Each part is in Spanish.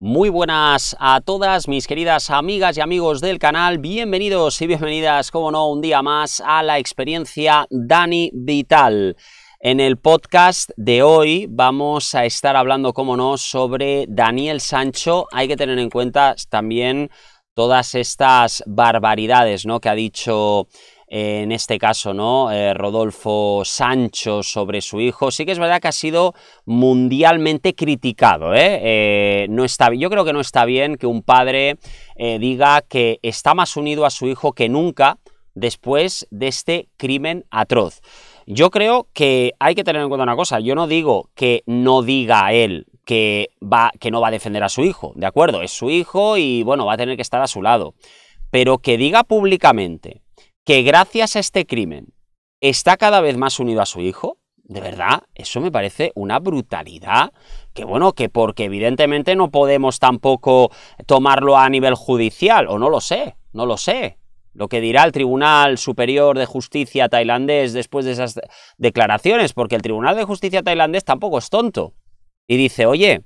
Muy buenas a todas mis queridas amigas y amigos del canal, bienvenidos y bienvenidas, como no, un día más a la experiencia Dani Vital. En el podcast de hoy vamos a estar hablando, como no, sobre Daniel Sancho. Hay que tener en cuenta también todas estas barbaridades ¿no? que ha dicho en este caso, ¿no? Eh, Rodolfo Sancho sobre su hijo. Sí que es verdad que ha sido mundialmente criticado, ¿eh? Eh, no está, yo creo que no está bien que un padre diga que está más unido a su hijo que nunca después de este crimen atroz. Yo creo que hay que tener en cuenta una cosa, yo no digo que no diga él que, va, que no va a defender a su hijo, ¿de acuerdo? Es su hijo y bueno, va a tener que estar a su lado. Pero que diga públicamente que gracias a este crimen está cada vez más unido a su hijo, de verdad, eso me parece una brutalidad. Que bueno, que porque evidentemente no podemos tampoco tomarlo a nivel judicial, o no lo sé, no lo sé. Lo que dirá el Tribunal Superior de Justicia tailandés después de esas declaraciones, porque el Tribunal de Justicia tailandés tampoco es tonto. Y dice, oye,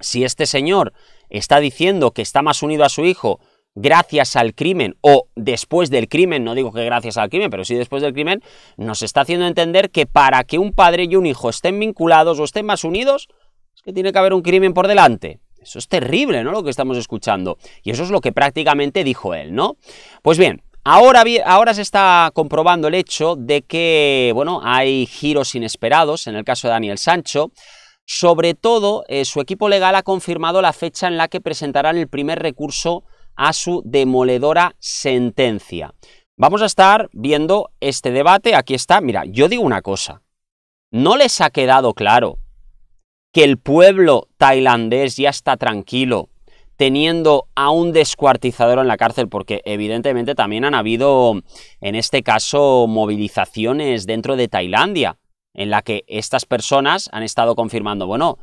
si este señor está diciendo que está más unido a su hijo gracias al crimen o después del crimen, no digo que gracias al crimen, pero sí después del crimen, nos está haciendo entender que para que un padre y un hijo estén vinculados o estén más unidos, es que tiene que haber un crimen por delante. Eso es terrible, ¿no? Lo que estamos escuchando. Y eso es lo que prácticamente dijo él, ¿no? Pues bien, Ahora, ahora, se está comprobando el hecho de que, bueno, hay giros inesperados en el caso de Daniel Sancho. Sobre todo, eh, su equipo legal ha confirmado la fecha en la que presentarán el primer recurso a su demoledora sentencia. Vamos a estar viendo este debate. Aquí está. Mira, yo digo una cosa. ¿No les ha quedado claro que el pueblo tailandés ya está tranquilo teniendo a un descuartizador en la cárcel, porque evidentemente también han habido, en este caso, movilizaciones dentro de Tailandia, en la que estas personas han estado confirmando, bueno,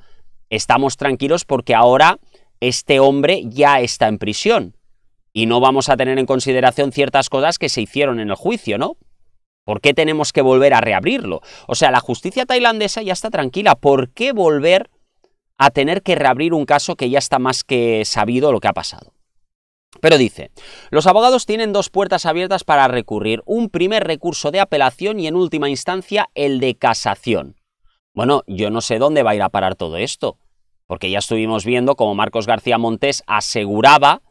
estamos tranquilos porque ahora este hombre ya está en prisión y no vamos a tener en consideración ciertas cosas que se hicieron en el juicio, ¿no? ¿Por qué tenemos que volver a reabrirlo? O sea, la justicia tailandesa ya está tranquila. ¿Por qué volver a tener que reabrir un caso que ya está más que sabido lo que ha pasado? Pero dice, los abogados tienen dos puertas abiertas para recurrir, un primer recurso de apelación y en última instancia el de casación. Bueno, yo no sé dónde va a ir a parar todo esto, porque ya estuvimos viendo como Marcos García Montes aseguraba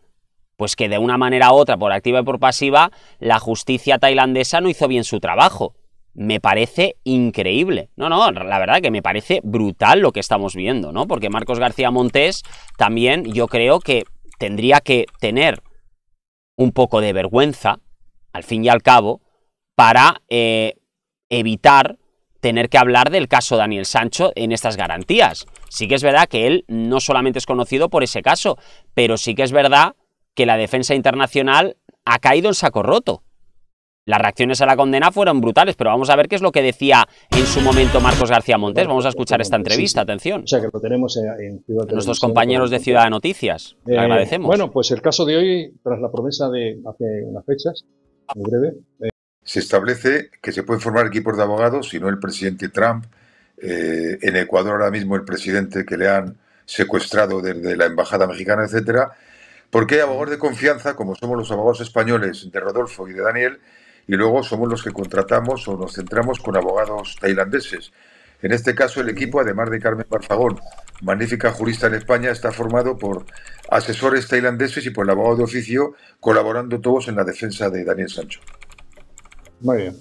pues que de una manera u otra, por activa y por pasiva, la justicia tailandesa no hizo bien su trabajo. Me parece increíble. No, no, la verdad que me parece brutal lo que estamos viendo, ¿no? Porque Marcos García Montes también yo creo que tendría que tener un poco de vergüenza, al fin y al cabo, para eh, evitar tener que hablar del caso Daniel Sancho en estas garantías. Sí que es verdad que él no solamente es conocido por ese caso, pero sí que es verdad que la defensa internacional ha caído en saco roto. Las reacciones a la condena fueron brutales, pero vamos a ver qué es lo que decía en su momento Marcos García Montes. Vamos a escuchar esta entrevista, atención. O sea, que lo tenemos en, Ciudad Nuestros compañeros de Ciudad Noticias, eh, agradecemos. Bueno, pues el caso de hoy, tras la promesa de hace unas fechas, muy breve. Eh, se establece que se pueden formar equipos de abogados, si no el presidente Trump. Eh, en Ecuador ahora mismo el presidente que le han secuestrado desde la embajada mexicana, etcétera, porque hay abogados de confianza, como somos los abogados españoles de Rodolfo y de Daniel, y luego somos los que contratamos o nos centramos con abogados tailandeses. En este caso, el equipo, además de Carmen Barfagón, magnífica jurista en España, está formado por asesores tailandeses y por el abogado de oficio, colaborando todos en la defensa de Daniel Sancho. Muy bien.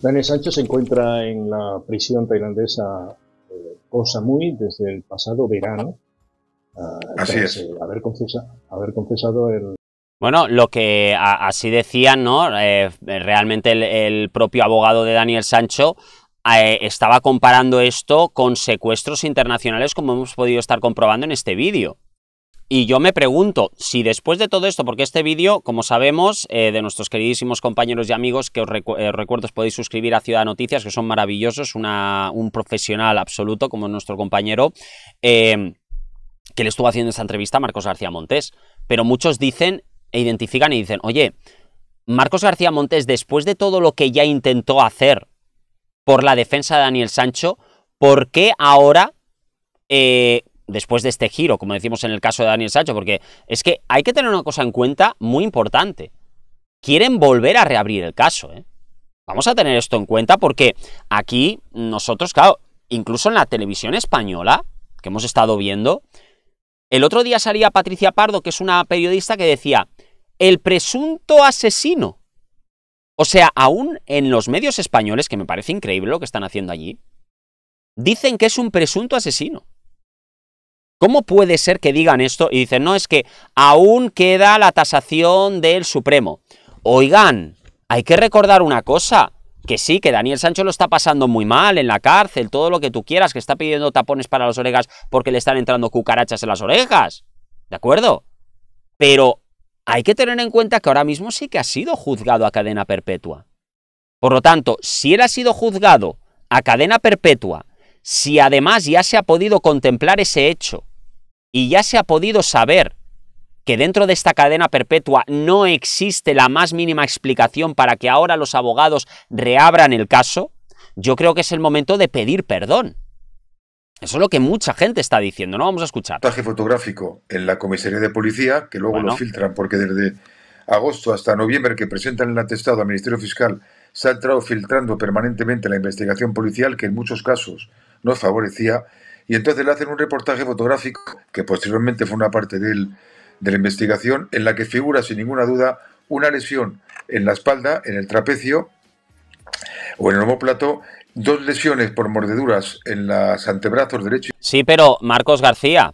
Daniel Sancho se encuentra en la prisión tailandesa cosa eh, desde el pasado verano Ah, así es. Eh, haber, confesado, bueno, lo que así decían, ¿no? Eh, realmente el, propio abogado de Daniel Sancho eh, estaba comparando esto con secuestros internacionales como hemos podido estar comprobando en este vídeo. Y yo me pregunto, si después de todo esto, porque este vídeo, como sabemos, de nuestros queridísimos compañeros y amigos, que os, recuerdo, podéis suscribir a Ciudad Noticias, que son maravillosos, un profesional absoluto como nuestro compañero, que le estuvo haciendo esta entrevista a Marcos García Montes. Pero muchos dicen e identifican y dicen, oye, Marcos García Montes, después de todo lo que ya intentó hacer por la defensa de Daniel Sancho, ¿por qué ahora, eh, después de este giro, como decimos en el caso de Daniel Sancho? Porque es que hay que tener una cosa en cuenta muy importante. Quieren volver a reabrir el caso, ¿eh? Vamos a tener esto en cuenta porque aquí nosotros, claro, incluso en la televisión española, que hemos estado viendo, el otro día salía Patricia Pardo, que es una periodista, que decía, el presunto asesino. O sea, aún en los medios españoles, que me parece increíble lo que están haciendo allí, dicen que es un presunto asesino. ¿Cómo puede ser que digan esto y dicen, no, es que aún queda la tasación del Supremo? Oigan, hay que recordar una cosa que sí, que Daniel Sancho lo está pasando muy mal en la cárcel, todo lo que tú quieras, que está pidiendo tapones para las orejas porque le están entrando cucarachas en las orejas. ¿De acuerdo? Pero hay que tener en cuenta que ahora mismo sí que ha sido juzgado a cadena perpetua. Por lo tanto, si él ha sido juzgado a cadena perpetua, si además ya se ha podido contemplar ese hecho y ya se ha podido saber que dentro de esta cadena perpetua no existe la más mínima explicación para que ahora los abogados reabran el caso, yo creo que es el momento de pedir perdón. Eso es lo que mucha gente está diciendo, ¿no? Vamos a escuchar. ...reportaje fotográfico en la comisaría de policía, que luego lo filtran porque desde agosto hasta noviembre que presentan el atestado al Ministerio Fiscal se ha entrado filtrando permanentemente la investigación policial que en muchos casos nos favorecía y entonces le hacen un reportaje fotográfico que posteriormente fue una parte del de la investigación en la que figura sin ninguna duda una lesión en la espalda, en el trapecio o en el homóplato dos lesiones por mordeduras en los antebrazos derechos. Sí, pero Marcos García,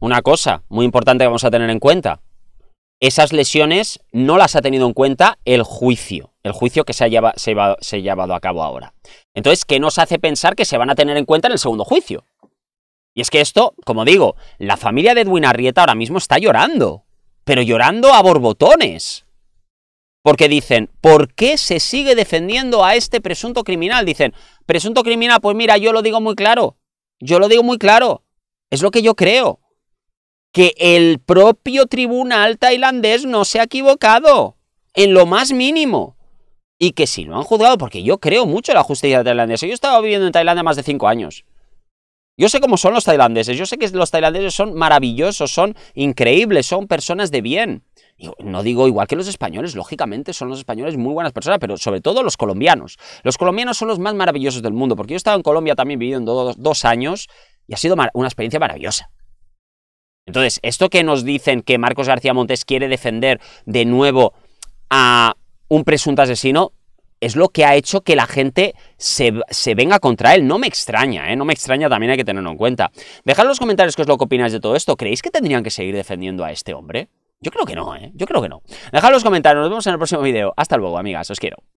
una cosa muy importante que vamos a tener en cuenta. Esas lesiones no las ha tenido en cuenta el juicio, el juicio que se ha, se, ha llevado a cabo ahora. Entonces, ¿qué nos hace pensar que se van a tener en cuenta en el segundo juicio? Y es que esto, como digo, la familia de Edwin Arrieta ahora mismo está llorando, pero llorando a borbotones. Porque dicen, ¿por qué se sigue defendiendo a este presunto criminal? Dicen, presunto criminal, pues mira, yo lo digo muy claro, yo lo digo muy claro, es lo que yo creo, que el propio tribunal tailandés no se ha equivocado, en lo más mínimo, y que si lo han juzgado, porque yo creo mucho en la justicia tailandesa, yo he estado viviendo en Tailandia más de cinco años, yo sé cómo son los tailandeses, yo sé que los tailandeses son maravillosos, son increíbles, son personas de bien. No digo igual que los españoles, lógicamente son los españoles muy buenas personas, pero sobre todo los colombianos. Los colombianos son los más maravillosos del mundo, porque yo he estado en Colombia también viviendo dos, dos años y ha sido una experiencia maravillosa. Entonces, esto que nos dicen que Marcos García Montes quiere defender de nuevo a un presunto asesino, es lo que ha hecho que la gente se, venga contra él. No me extraña, ¿eh? no me extraña, también hay que tenerlo en cuenta. Dejad en los comentarios qué es lo que opináis de todo esto. ¿Creéis que tendrían que seguir defendiendo a este hombre? Yo creo que no, ¿eh? Yo creo que no. Dejad los comentarios, nos vemos en el próximo vídeo. Hasta luego, amigas, os quiero.